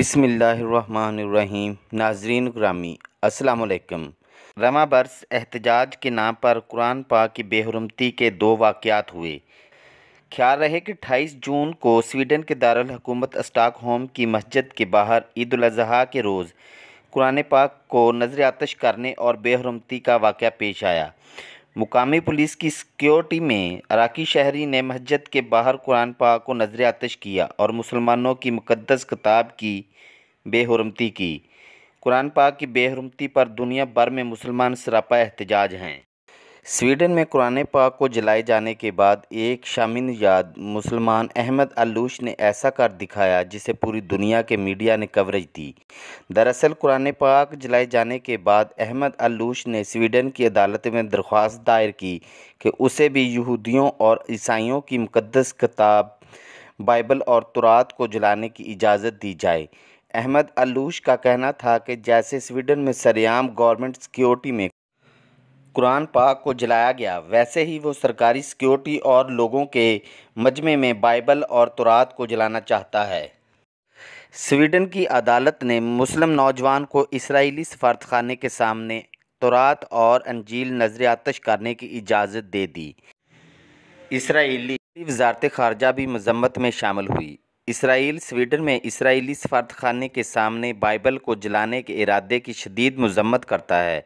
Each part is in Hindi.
बिसमीम नाजरीन ग्रामी असलकम रमा बर्स एहतजाज के नाम पर कुरान पाक की बेहरमती के दो वाक़ात हुए ख्याल रहे कि अट्ठाईस जून को स्वीडन के दारुल स्टाक होम की मस्जिद के बाहर ईद अजहा के रोज़ कुरान पाक को नज़र आतश करने और बेहरमती का वाक़ पेश आया मुकामी पुलिस की सिक्योरिटी में अराकी शहरी ने मस्जिद के बाहर कुरान पा को नजर आतश किया और मुसलमानों की मुकदस किताब की बेहरमती की कुरान पा की बेहरमती पर दुनिया भर में मुसलमान सरापा एहतजाज हैं स्वीडन में कुरान पाक को जलाए जाने के बाद एक शामिन याद मुसलमान अहमद अलूश ने ऐसा कर दिखाया जिसे पूरी दुनिया के मीडिया ने कवरेज दी दरअसल कुरान पाक जलाए जाने के बाद अहमद अलूश ने स्वीडन की अदालत में दरख्वास्त दायर की कि उसे भी यहूदियों और ईसाइयों की मुकदस किताब बाइबल और तुरात को जलाने की इजाज़त दी जाए अहमद अलूश का कहना था कि जैसे स्वीडन में सरेआम गवर्नमेंट सिक्योरिटी में कुरान पाक को जलाया गया वैसे ही वो सरकारी सिक्योरिटी और लोगों के मजमे में बाइबल और तुरात को जलाना चाहता है स्वीडन की अदालत ने मुस्लिम नौजवान को इसराइली सफारतखाने के सामने तुरात और अंजील नजर आतश करने की इजाज़त दे दी इसराइली वजारत खारजा भी मजम्मत में शामिल हुई इसराइल स्वीडन में इसराइली सफारतखाने के सामने बाइबल को जलाने के इरादे की शदीद मजम्मत करता है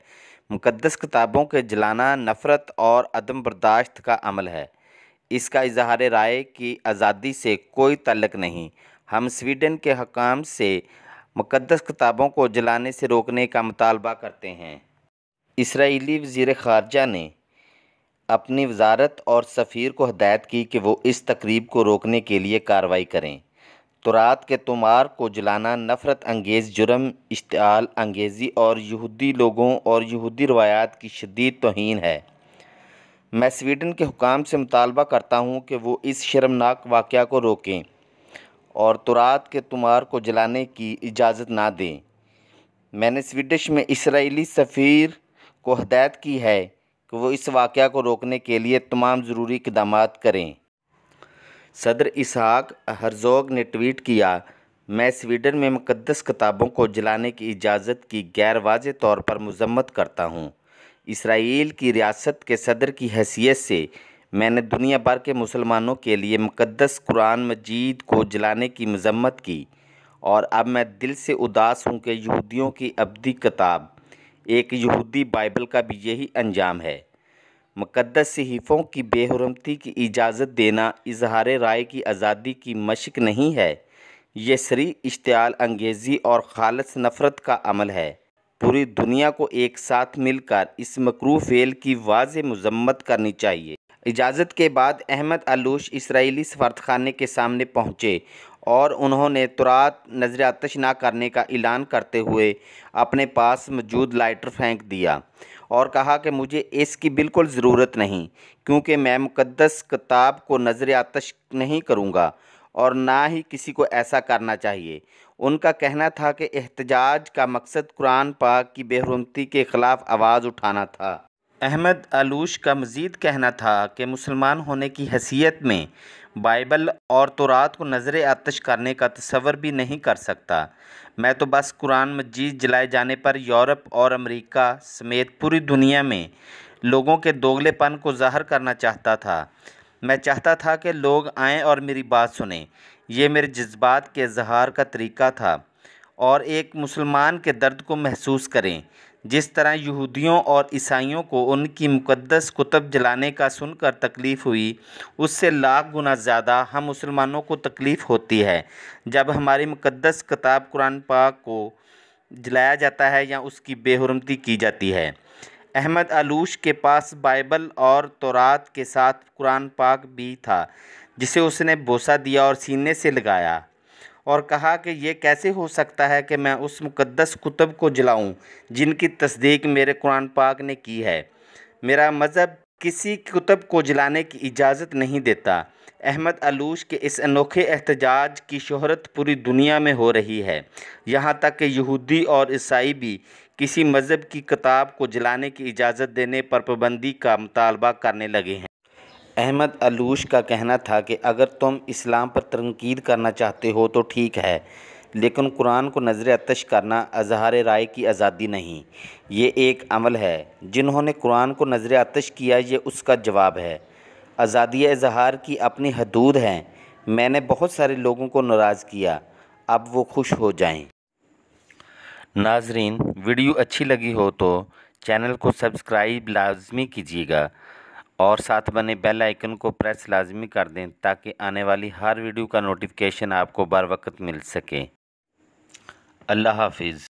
मुक़दस किताबों के जलाना नफ़रत और अदम बर्दाश्त का अमल है इसका इजहार राय की आज़ादी से कोई तलक नहीं हम स्वीडन के हकाम से मुक़दस किताबों को जलाने से रोकने का मुतालबा करते हैं इसराइली वज़ी ख़ारजा ने अपनी वजारत और सफ़ीर को हदायत की कि वो इस तकरीब को रोकने के लिए कार्रवाई करें तो रात के तुमार को जलाना नफ़रत अंगेज़ जुर्म इश्तल अंगेज़ी और यहूदी लोगों और यहूदी रवायात की शदीद तोहन है मैं स्वीडन के हुकाम से मुतालबा करता हूँ कि वो इस शर्मनाक वाक़ को रोकें और तुरात तो के तुमार को जलाने की इजाज़त ना दें मैंने स्वीडिश में इसराइली सफ़ीर को हदायत की है कि वो इस वाक़ को रोकने के लिए तमाम ज़रूरी इकदाम करें सदर इसहाक हरजोग ने ट्वीट किया मैं स्वीडन में मुकदस किताबों को जलाने की इजाज़त की गैर वाज तौर पर मजम्मत करता हूँ इसराइल की रियासत के सदर की हैसियत से मैंने दुनिया भर के मुसलमानों के लिए मुकदस कुरान मजीद को जलाने की मजम्मत की और अब मैं दिल से उदास हूँ कि यहूदियों की अबदी किताब एक यहूदी बाइबल का भी यही अंजाम है मुक़दस सहीफ़ों की बेहरमती की इजाज़त देना इजहार राय की आज़ादी की मशक़ नहीं है यह सरी इश्तियाल अंगेज़ी और खालस नफ़रत का अमल है पूरी दुनिया को एक साथ मिलकर इस मकरू फेल की वाज मजम्मत करनी चाहिए इजाज़त के बाद अहमद आलूश इसराइली सफारतखाने के सामने पहुँचे और उन्होंने तुरात आतश ना करने का ऐलान करते हुए अपने पास मौजूद लाइटर फेंक दिया और कहा कि मुझे इसकी बिल्कुल ज़रूरत नहीं क्योंकि मैं मुकदस किताब को नजर आतश नहीं करूँगा और ना ही किसी को ऐसा करना चाहिए उनका कहना था कि एहतजाज का मकसद कुरान पाक की बेहरमती के ख़िलाफ़ आवाज़ उठाना था अहमद आलूश का मज़ीद कहना था कि मुसलमान होने की हैसियत में बाइबल और तो रात को नज़र आतश करने का तस्वर भी नहीं कर सकता मैं तो बस कुरान मजीद जलाए जाने पर यूरोप और अमेरिका समेत पूरी दुनिया में लोगों के दोगलेपन को ज़ाहर करना चाहता था मैं चाहता था कि लोग आएँ और मेरी बात सुने ये मेरे जज्बात के इजहार का तरीका था और एक मुसलमान के दर्द को महसूस करें जिस तरह यहूदियों और ईसाइयों को उनकी मुक़दस कुतब जलाने का सुनकर तकलीफ़ हुई उससे लाख गुना ज़्यादा हम मुसलमानों को तकलीफ़ होती है जब हमारी मुक़दस किताब कुरान पाक को जलाया जाता है या उसकी बेहरमती की जाती है अहमद आलूश के पास बाइबल और तौरात के साथ कुरान पाक भी था जिसे उसने बोसा दिया और सीने से लगाया और कहा कि ये कैसे हो सकता है कि मैं उस मुक़दस कुतब को जलाऊं जिनकी तस्दीक मेरे कुरान पाक ने की है मेरा मज़हब किसी कुतब को जलाने की इजाज़त नहीं देता अहमद आलूश के इस अनोखे एहतजाज की शहरत पूरी दुनिया में हो रही है यहाँ तक कि यहूदी और ईसाई भी किसी मज़हब की किताब को जलाने की इजाज़त देने पर पाबंदी का मुतालबा करने लगे हैं अहमद अलूश का कहना था कि अगर तुम इस्लाम पर तनकीद करना चाहते हो तो ठीक है लेकिन कुरान को नज़र अतश करना अजहार राय की आज़ादी नहीं ये एक अमल है जिन्होंने कुरान को नज़र अतश किया ये उसका जवाब है आज़ादी इजहार की अपनी हदूद हैं मैंने बहुत सारे लोगों को नाराज़ किया अब वो खुश हो जाएं। नाजरीन वीडियो अच्छी लगी हो तो चैनल को सब्सक्राइब लाजमी कीजिएगा और साथ बने बेल आइकन को प्रेस लाजमी कर दें ताकि आने वाली हर वीडियो का नोटिफिकेशन आपको बर वक्त मिल सके अल्लाह हाफिज़